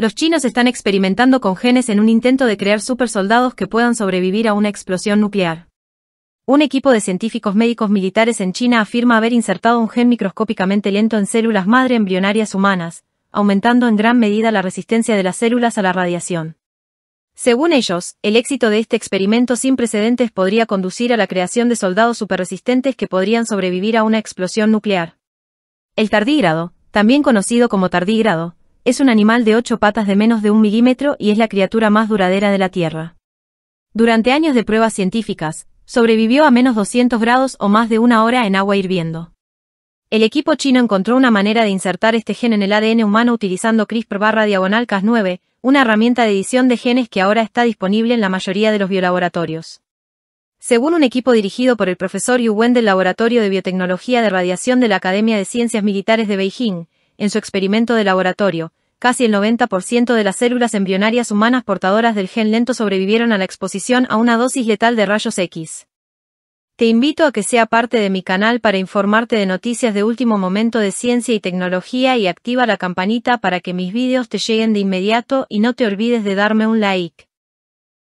Los chinos están experimentando con genes en un intento de crear supersoldados que puedan sobrevivir a una explosión nuclear. Un equipo de científicos médicos militares en China afirma haber insertado un gen microscópicamente lento en células madre embrionarias humanas, aumentando en gran medida la resistencia de las células a la radiación. Según ellos, el éxito de este experimento sin precedentes podría conducir a la creación de soldados superresistentes que podrían sobrevivir a una explosión nuclear. El tardígrado, también conocido como tardígrado, es un animal de ocho patas de menos de un milímetro y es la criatura más duradera de la Tierra. Durante años de pruebas científicas, sobrevivió a menos 200 grados o más de una hora en agua hirviendo. El equipo chino encontró una manera de insertar este gen en el ADN humano utilizando CRISPR barra diagonal Cas9, una herramienta de edición de genes que ahora está disponible en la mayoría de los biolaboratorios. Según un equipo dirigido por el profesor Yu Wen del Laboratorio de Biotecnología de Radiación de la Academia de Ciencias Militares de Beijing, en su experimento de laboratorio, casi el 90% de las células embrionarias humanas portadoras del gen lento sobrevivieron a la exposición a una dosis letal de rayos X. Te invito a que sea parte de mi canal para informarte de noticias de último momento de ciencia y tecnología y activa la campanita para que mis vídeos te lleguen de inmediato y no te olvides de darme un like.